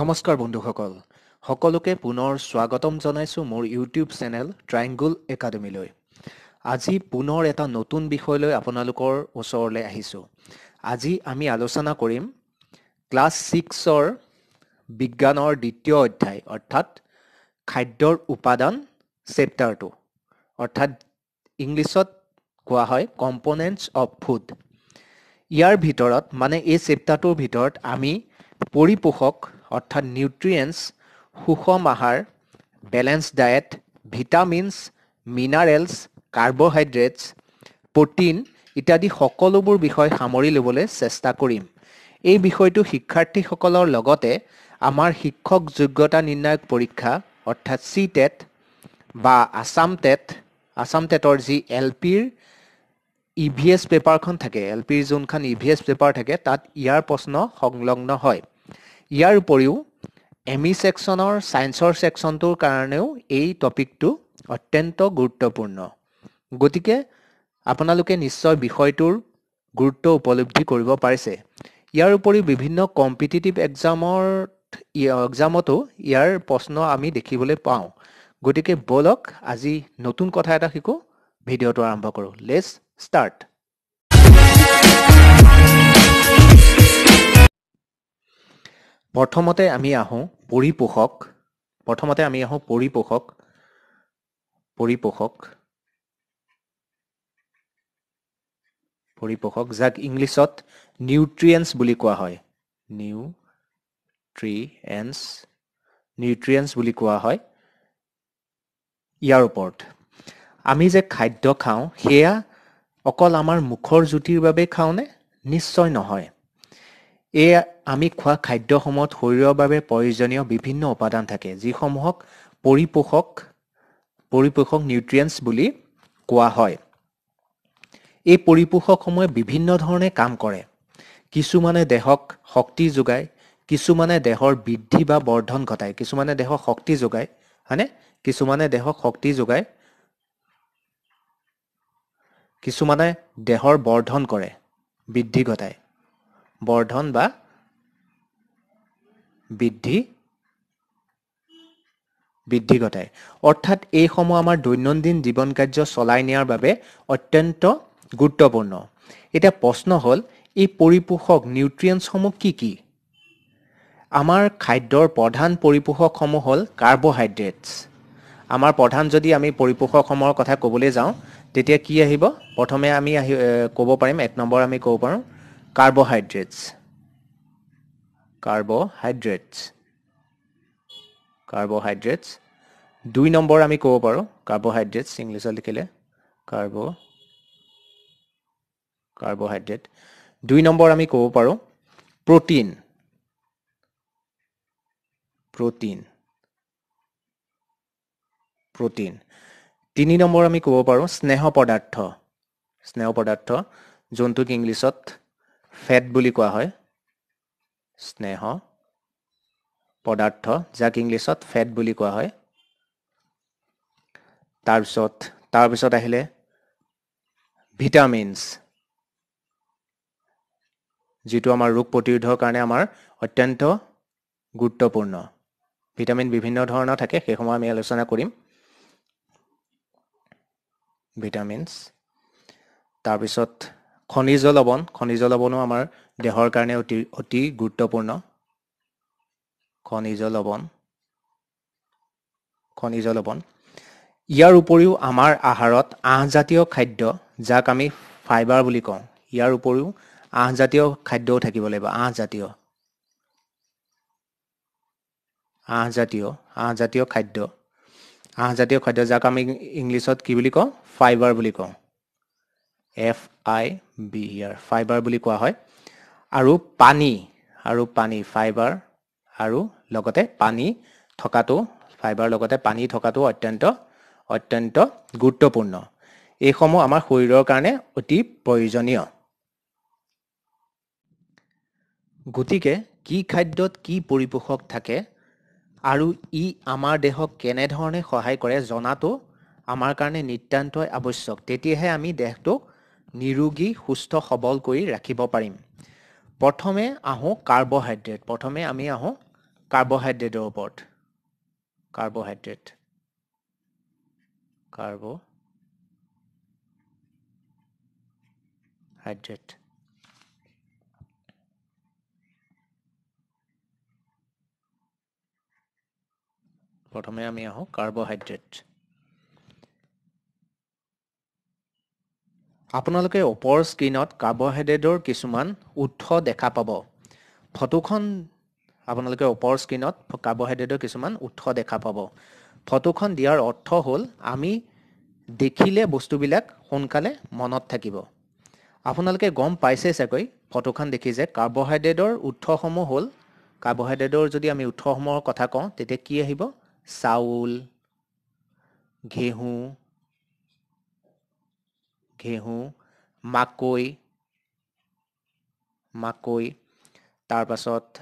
নমস্কাৰ বন্ধুসকল সকলোকে পুনৰ স্বাগতম জনাইছোঁ মোৰ ইউটিউব চেনেল ট্ৰাইংগুল একাডেমীলৈ আজি পুনৰ এটা নতুন বিষয়লৈ আপোনালোকৰ ওচৰলৈ আহিছোঁ আজি আমি আলোচনা কৰিম ক্লাছ ছিক্সৰ বিজ্ঞানৰ দ্বিতীয় অধ্যায় অৰ্থাৎ খাদ্যৰ উপাদান চেপ্টাৰটো অৰ্থাৎ ইংলিছত কোৱা হয় কম্পনেণ্টছ অৱ ফুড ইয়াৰ ভিতৰত মানে এই চেপ্টাৰটোৰ ভিতৰত আমি পৰিপোষক অৰ্থাৎ নিউট্ৰিয়েণ্টছ সুষম আহাৰ balance diet vitamins minerals carbohydrates protein ইত্যাদি সকলোবোৰ বিষয় সামৰি ল'বলৈ চেষ্টা কৰিম এই বিষয়টো শিক্ষাৰ্থীসকলৰ লগতে আমাৰ শিক্ষক যোগ্যতা নিৰ্ণায়ক পৰীক্ষা অৰ্থাৎ চি টেট e বা আছাম টেট আছাম টেটৰ যি এল পিৰ ই ভি এছ পেপাৰখন থাকে এল পিৰ যোনখন ই ভি এছ পেপাৰ থাকে তাত ইয়াৰ প্ৰশ্ন সংলগ্ন হয় ইয়াৰ উপৰিও এম ই ছেকশ্যনৰ ছায়েন্সৰ ছেকশ্যনটোৰ কাৰণেও এই টপিকটো অত্যন্ত গুৰুত্বপূৰ্ণ গতিকে আপোনালোকে নিশ্চয় বিষয়টোৰ গুৰুত্ব উপলব্ধি কৰিব পাৰিছে ইয়াৰ উপৰিও বিভিন্ন কম্পিটিটিভ এক্সামত এক্সামতো ইয়াৰ প্ৰশ্ন আমি দেখিবলৈ পাওঁ গতিকে ব'লক আজি নতুন কথা এটা শিকোঁ ভিডিঅ'টো আৰম্ভ কৰোঁ লেছ ষ্টাৰ্ট প্ৰথমতে আমি আহোঁ পৰিপোষক প্ৰথমতে আমি আহোঁ পৰিপোষক পৰিপোষক পৰিপোষক যাক ইংলিছত নিউট্ৰিয়েঞ্চ বুলি কোৱা হয় নিউ ট্ৰি এনচ নিউট্ৰিয়েঞ্চ বুলি কোৱা হয় ইয়াৰ ওপৰত আমি যে খাদ্য খাওঁ সেয়া অকল আমাৰ মুখৰ জুতিৰ বাবেই খাওঁনে নিশ্চয় নহয় এয়া আমি খোৱা খাদ্যসমূহত শৰীৰৰ বাবে প্ৰয়োজনীয় বিভিন্ন উপাদান থাকে যিসমূহক পৰিপোষক পৰিপোষক নিউট্ৰিয়েন্স বুলি কোৱা হয় এই পৰিপোষকসমূহে বিভিন্ন ধৰণে কাম কৰে কিছুমানে দেহক শক্তি যোগায় কিছুমানে দেহৰ বৃদ্ধি বা বৰ্ধন ঘটায় কিছুমানে দেহক শক্তি যোগায় হয়নে কিছুমানে দেহক শক্তি যোগায় কিছুমানে দেহৰ বৰ্ধন কৰে বৃদ্ধি ঘটায় বৰ্ধন বা বৃদ্ধি বৃদ্ধি ঘটায় অৰ্থাৎ এইসমূহ আমাৰ দৈনন্দিন জীৱন কাৰ্য চলাই নিয়াৰ বাবে অত্যন্ত গুৰুত্বপূৰ্ণ এতিয়া প্ৰশ্ন হ'ল এই পৰিপোষক নিউট্ৰিয়েণ্টছসমূহ কি কি আমাৰ খাদ্যৰ প্ৰধান পৰিপোষকসমূহ হ'ল কাৰ্বহাইড্ৰেটছ আমাৰ প্ৰধান যদি আমি পৰিপোষকসমূহৰ কথা ক'বলৈ যাওঁ তেতিয়া কি আহিব প্ৰথমে আমি আহি ক'ব পাৰিম এক নম্বৰ আমি ক'ব পাৰোঁ কাৰ্বহাইড্ৰেটছ কাৰ্বহাইড্ৰেটছ কাৰ্বহাইড্ৰেটছ দুই নম্বৰ আমি ক'ব পাৰোঁ কাৰ্বহাইড্ৰেটছ ইংলিছত লিখিলে কাৰ্ব কাৰ্বহাইড্ৰেট দুই নম্বৰ আমি ক'ব পাৰোঁ প্ৰটিন প্ৰটিন প্ৰটিন তিনি নম্বৰ আমি ক'ব পাৰোঁ স্নেহ পদাৰ্থ স্নেহ পদাৰ্থ যোনটোক ইংলিছত ফেট বুলি কোৱা হয় স্নেহ পদাৰ্থ যাক ইংলিছত ফেট বুলি কোৱা হয় তাৰপিছত তাৰপিছত আহিলে ভিটামিনছ যিটো আমাৰ ৰোগ প্ৰতিৰোধৰ কাৰণে আমাৰ অত্যন্ত গুৰুত্বপূৰ্ণ ভিটামিন বিভিন্ন ধৰণৰ থাকে সেইসমূহ আমি আলোচনা কৰিম ভিটামিনছ তাৰপিছত খনিজ লৱণ খনিজ লৱণো আমাৰ দেহৰ কাৰণে অতি অতি গুৰুত্বপূৰ্ণ খনিজ লৱণ খনিজ লৱণ ইয়াৰ উপৰিও আমাৰ আহাৰত আঁহজাতীয় খাদ্য যাক আমি ফাইবাৰ বুলি কওঁ ইয়াৰ উপৰিও আঁহজাতীয় খাদ্যও থাকিব লাগিব আঁহজাতীয় আঁহজাতীয় আঁহজাতীয় খাদ্য আঁহজাতীয় খাদ্য যাক আমি ইংলিছত কি বুলি কওঁ ফাইবাৰ বুলি কওঁ এফ আই বি ইয়াৰ ফাইবাৰ বুলি কোৱা হয় আৰু পানী আৰু পানী ফাইবাৰ আৰু লগতে পানী থকাটো ফাইবাৰ লগতে পানী থকাটো অত্যন্ত অত্যন্ত গুৰুত্বপূৰ্ণ এইসমূহ আমাৰ শৰীৰৰ কাৰণে অতি প্ৰয়োজনীয় গতিকে কি খাদ্যত কি পৰিপোষক থাকে আৰু ই আমাৰ দেহক কেনেধৰণে সহায় কৰে জনাটো আমাৰ কাৰণে নিতান্তই আৱশ্যক তেতিয়াহে আমি দেহটোক নিৰোগী সুস্থ সবল কৰি ৰাখিব পাৰিম প্ৰথমে আহোঁ কাৰ্বহাইড্ৰেট প্ৰথমে আমি আহোঁ কাৰ্বহাইড্ৰেটৰ ওপৰত কাৰ্বহাইড্ৰেট কাৰ্ব হাইড্ৰেট প্ৰথমে আমি আহোঁ কাৰ্বহাইড্ৰেট আপোনালোকে ওপৰ স্ক্ৰীণত কাৰ্বহাইড্ৰেটৰ কিছুমান উৎস দেখা পাব ফটোখন আপোনালোকে ওপৰ স্ক্ৰীণত কাৰ্বহাইড্ৰেটৰ কিছুমান উৎস দেখা পাব ফটোখন দিয়াৰ অৰ্থ হ'ল আমি দেখিলে বস্তুবিলাক সোনকালে মনত থাকিব আপোনালোকে গম পাইছে চাগৈ ফটোখন দেখি যে কাৰ্বহাইড্ৰেটৰ উৎসসমূহ হ'ল কাৰ্বহাইড্ৰেটৰ যদি আমি উৎসসমূহৰ কথা কওঁ তেতিয়া কি আহিব চাউল ঘেঁহু ঘেঁহু মাকৈ মাকৈ তাৰপাছত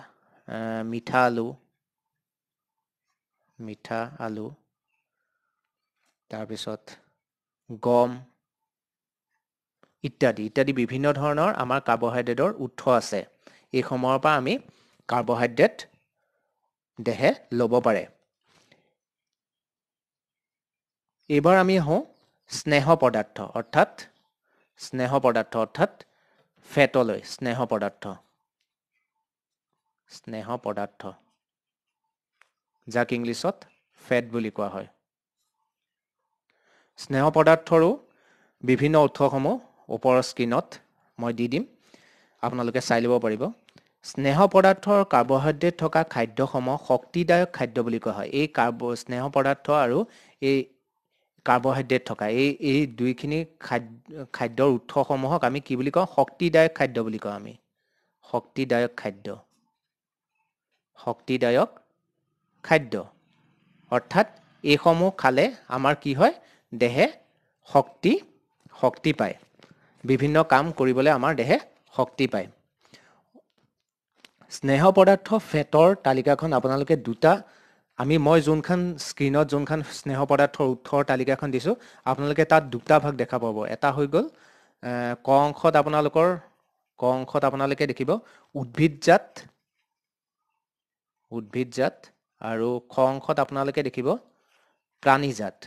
মিঠা আলু মিঠা আলু তাৰপিছত গম ইত্যাদি ইত্যাদি বিভিন্ন ধৰণৰ আমাৰ কাৰ্বহাইড্ৰেটৰ উৎস আছে এই সময়ৰ পৰা আমি কাৰ্বহাইড্ৰেট দেহে ল'ব পাৰে এইবাৰ আমি আহোঁ স্নেহ পদাৰ্থ অৰ্থাৎ স্নেহ পদাৰ্থ অৰ্থাৎ ফেটলৈ স্নেহ পদাৰ্থ স্নেহ পদাৰ্থ যাক ইংলিছত ফেট বুলি কোৱা হয় স্নেহ পদাৰ্থৰো বিভিন্ন উৎসসমূহ ওপৰৰ স্ক্ৰীণত মই দি দিম আপোনালোকে চাই ল'ব পাৰিব স্নেহ পদাৰ্থৰ কাৰ্বহাইড্ৰেট থকা খাদ্যসমূহ শক্তিদায়ক খাদ্য বুলি কোৱা হয় এই কাৰ্ব স্নেহ পদাৰ্থ আৰু এই কাৰ্বহাইড্ৰেট থকা এই এই দুইখিনি খাদ্য খাদ্যৰ উৎসসমূহক আমি কি বুলি কওঁ শক্তিদায়ক খাদ্য বুলি কওঁ আমি শক্তিদায়ক খাদ্য শক্তিদায়ক খাদ্য অৰ্থাৎ এইসমূহ খালে আমাৰ কি হয় দেহে শক্তি শক্তি পায় বিভিন্ন কাম কৰিবলৈ আমাৰ দেহে শক্তি পায় স্নেহ পদাৰ্থ ফেটৰ তালিকাখন আপোনালোকে দুটা আমি মই যোনখন স্ক্ৰীণত যোনখন স্নেহ পদাৰ্থৰ উৎসৰ তালিকাখন দিছোঁ আপোনালোকে তাত দুটা ভাগ দেখা পাব এটা হৈ গ'ল ক অংশত আপোনালোকৰ ক অংশত আপোনালোকে দেখিব উদ্ভিদজাত উদ্ভিদজাত আৰু খ অংশত আপোনালোকে দেখিব প্ৰাণীজাত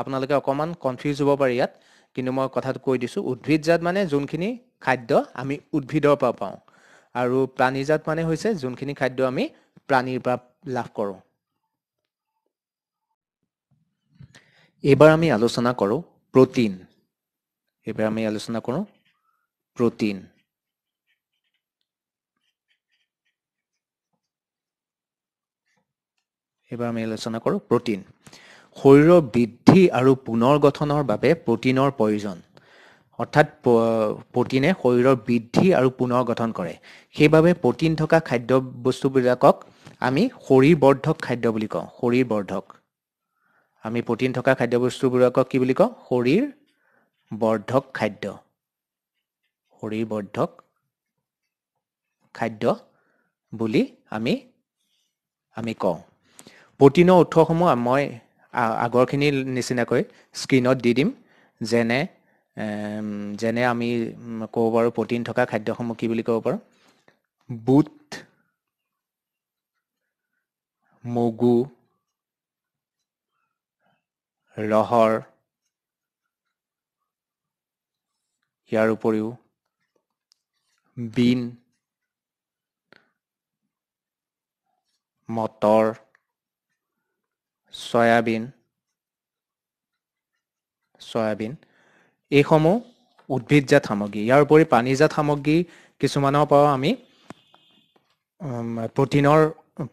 আপোনালোকে অকণমান কনফিউজ হ'ব পাৰে ইয়াত কিন্তু মই কথাটো কৈ দিছোঁ উদ্ভিদজাত মানে যোনখিনি খাদ্য আমি উদ্ভিদৰ পৰা পাওঁ আৰু প্ৰাণীজাত মানে হৈছে যোনখিনি খাদ্য আমি প্ৰাণীৰ পৰা লাভ কৰোঁ এইবাৰ আমি আলোচনা কৰোঁ প্ৰটিন এইবাৰ আমি আলোচনা কৰোঁ প্ৰটিন এইবাৰ আমি আলোচনা কৰোঁ প্ৰটিন শৰীৰৰ বৃদ্ধি আৰু পুনৰ গঠনৰ বাবে প্ৰটিনৰ প্ৰয়োজন অৰ্থাৎ প্ৰটিনে শৰীৰৰ বৃদ্ধি আৰু পুনৰ গঠন কৰে সেইবাবে প্ৰটিন থকা খাদ্য বস্তুবিলাকক আমি বৰ্ধক খাদ্য বুলি কওঁ শৰীৰ বৰ্ধক আমি প্ৰটিন থকা খাদ্য বস্তুবিলাকক কি বুলি কওঁ শৰীৰ বৰ্ধক খাদ্য শৰীৰ বৰ্ধক খাদ্য বুলি আমি আমি কওঁ প্ৰটিনৰ উৎসসমূহ মই আগৰখিনিৰ নিচিনাকৈ স্ক্ৰীণত দি দিম যেনে যেনে আমি ক'ব পাৰোঁ প্ৰটিন থকা খাদ্যসমূহ কি বুলি ক'ব পাৰোঁ বুট মগু ৰহৰ ইয়াৰ উপৰিও বিন মটৰ চয়াবিন চয়াবিন এইসমূহ উদ্ভিদজাত সামগ্ৰী ইয়াৰ উপৰি পানীজাত সামগ্ৰী কিছুমানৰ পৰাও আমি প্ৰটিনৰ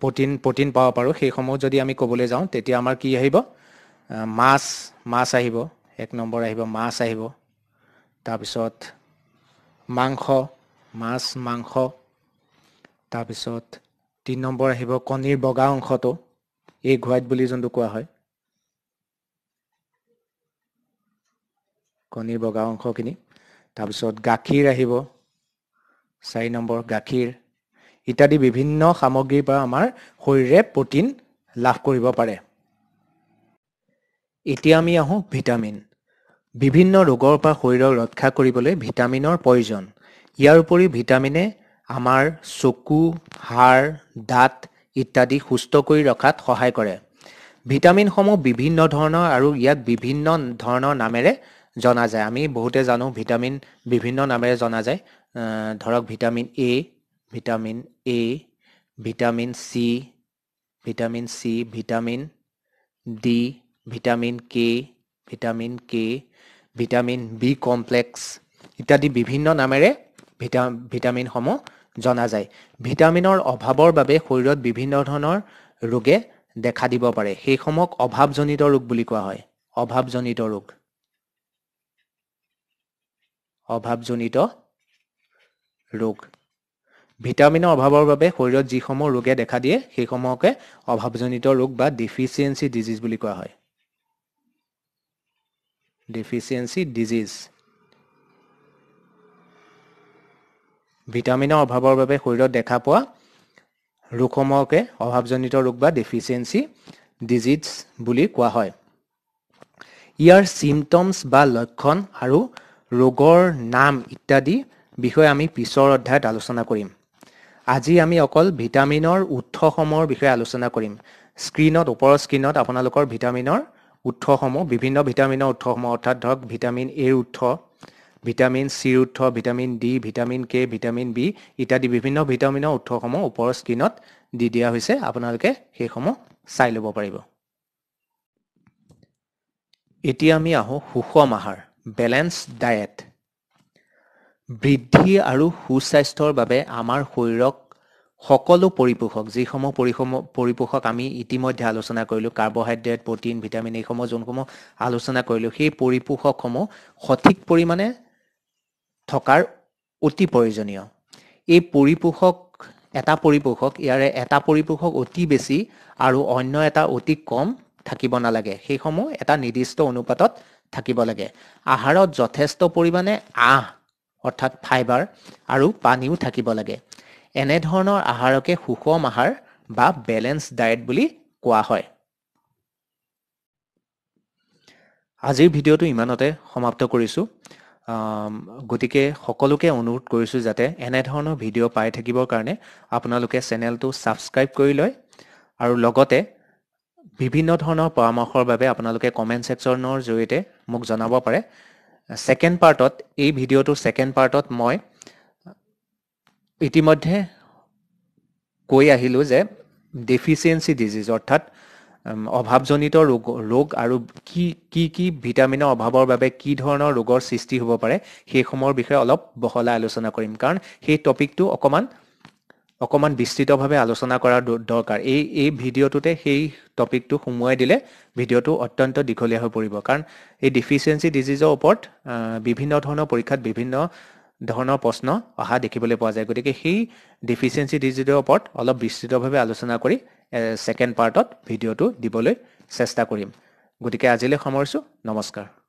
প্ৰটিন প্ৰটিন পাব পাৰোঁ সেইসমূহ যদি আমি ক'বলৈ যাওঁ তেতিয়া আমাৰ কি আহিব মাছ মাছ আহিব এক নম্বৰ আহিব মাছ আহিব তাৰপিছত মাংস মাছ মাংস তাৰপিছত তিনি নম্বৰ আহিব কণীৰ বগা অংশটো এই ঘুৱাইট বুলি যোনটো কোৱা হয় কণীৰ বগা অংশখিনি তাৰপিছত গাখীৰ আহিব চাৰি নম্বৰ গাখীৰ ইত্যাদি বিভিন্ন সামগ্ৰীৰ পৰা আমাৰ শৰীৰে প্ৰটিন লাভ কৰিব পাৰে এতিয়া আমি আহোঁ ভিটামিন বিভিন্ন ৰোগৰ পৰা শৰীৰক ৰক্ষা কৰিবলৈ ভিটামিনৰ প্ৰয়োজন ইয়াৰ উপৰি ভিটামিনে আমাৰ চকু হাড় দাঁত ইত্যাদি সুস্থ কৰি ৰখাত সহায় কৰে ভিটামিনসমূহ বিভিন্ন ধৰণৰ আৰু ইয়াক বিভিন্ন ধৰণৰ নামেৰে জনা যায় আমি বহুতে জানো ভিটামিন বিভিন্ন নামেৰে জনা যায় ধৰক vitamin A vitamin A vitamin C vitamin C vitamin D vitamin K vitamin K vitamin B complex ইত্যাদি বিভিন্ন নামেৰে ভিটা ভিটামিনসমূহ জনা যায় ভিটামিনৰ অভাৱৰ বাবে শৰীৰত বিভিন্ন ধৰণৰ ৰোগে দেখা দিব পাৰে সেইসমূহক অভাৱজনিত ৰোগ বুলি কোৱা হয় অভাৱজনিত ৰোগ অভাৱজনিত ৰোগ ভিটামিনৰ অভাৱৰ বাবে শৰীৰত যিসমূহ ৰোগে দেখা দিয়ে সেইসমূহকে অভাৱজনিত ৰোগ বা ডিফিচিয়েঞ্চি ডিজিজ বুলি কোৱা হয় ডিফিচিয়েঞ্চি ডিজিজ ভিটামিনৰ অভাৱৰ বাবে শৰীৰত দেখা পোৱা ৰোগসমূহকে অভাৱজনিত ৰোগ বা ডিফিচিয়েঞ্চি ডিজিজ বুলি কোৱা হয় ইয়াৰ চিমটমছ বা লক্ষণ আৰু ৰোগৰ নাম ইত্যাদি বিষয়ে আমি পিছৰ অধ্যায়ত আলোচনা কৰিম আজি আমি অকল ভিটামিনৰ উৎসসমূহৰ বিষয়ে আলোচনা কৰিম স্ক্ৰীণত ওপৰৰ স্ক্ৰীণত আপোনালোকৰ ভিটামিনৰ উৎসসমূহ বিভিন্ন ভিটামিনৰ উৎসসমূহ অৰ্থাৎ ধৰক ভিটামিন এৰ উৎস ভিটামিন চিৰ উৎস vitamin D vitamin K vitamin B ইত্যাদি বিভিন্ন ভিটামিনৰ উৎসসমূহ ওপৰৰ স্ক্ৰীণত দি দিয়া হৈছে আপোনালোকে সেইসমূহ চাই ল'ব পাৰিব এতিয়া আমি আহোঁ সুষম আহাৰ বেলেঞ্চ ডায়েট বৃদ্ধি আৰু সুস্বাস্থ্যৰ বাবে আমাৰ শৰীৰক সকলো পৰিপোষক যিসমূহ পৰিসমূহ পৰিপোষক আমি ইতিমধ্যে আলোচনা কৰিলোঁ কাৰ্বহাইড্ৰেট প্ৰটিন ভিটামিন এইসমূহ যোনসমূহ আলোচনা কৰিলোঁ সেই পৰিপোষকসমূহ সঠিক পৰিমাণে থকাৰ অতি প্ৰয়োজনীয় এই পৰিপোষক এটা পৰিপোষক ইয়াৰে এটা পৰিপোষক অতি বেছি আৰু অন্য এটা অতি কম থাকিব নালাগে সেইসমূহ এটা নিৰ্দিষ্ট অনুপাতত থাকিব লাগে আহাৰত যথেষ্ট পৰিমাণে আহ অৰ্থাৎ ফাইবাৰ আৰু পানীও থাকিব লাগে এনেধৰণৰ আহাৰকে সুষম আহাৰ বা বেলেঞ্চ ডায়েট বুলি কোৱা হয় আজিৰ ভিডিঅ'টো ইমানতে সমাপ্ত কৰিছোঁ গতিকে সকলোকে অনুৰোধ কৰিছোঁ যাতে এনেধৰণৰ ভিডিঅ' পাই থাকিবৰ কাৰণে আপোনালোকে চেনেলটো ছাবস্ক্ৰাইব কৰি লয় আৰু লগতে বিভিন্ন ধৰণৰ পৰামৰ্শৰ বাবে আপোনালোকে কমেণ্ট ছেকশ্যনৰ জৰিয়তে মোক জনাব পাৰে ছেকেণ্ড পাৰ্টত এই ভিডিঅ'টোৰ ছেকেণ্ড পাৰ্টত মই ইতিমধ্যে কৈ আহিলোঁ যে ডেফিচিয়েঞ্চি ডিজিজ অৰ্থাৎ অভাৱজনিত ৰোগ ৰোগ আৰু কি কি কি ভিটামিনৰ অভাৱৰ বাবে কি ধৰণৰ ৰোগৰ সৃষ্টি হ'ব পাৰে সেইসমূহৰ বিষয়ে অলপ বহলাই আলোচনা কৰিম কাৰণ সেই টপিকটো অকণমান অকণমান বিস্তৃতভাৱে আলোচনা কৰা দৰকাৰ এই এই ভিডিঅ'টোতে সেই টপিকটো সোমোৱাই দিলে ভিডিঅ'টো অত্যন্ত দীঘলীয়া হৈ পৰিব কাৰণ এই ডিফিচিয়েঞ্চি ডিজিজৰ ওপৰত বিভিন্ন ধৰণৰ পৰীক্ষাত বিভিন্ন ধৰণৰ প্ৰশ্ন অহা দেখিবলৈ পোৱা যায় গতিকে সেই ডিফিচিয়েঞ্চি ডিজিজৰ ওপৰত অলপ বিস্তৃতভাৱে আলোচনা কৰি ছেকেণ্ড পাৰ্টত ভিডিঅ'টো দিবলৈ চেষ্টা কৰিম গতিকে আজিলৈ সামৰিছোঁ নমস্কাৰ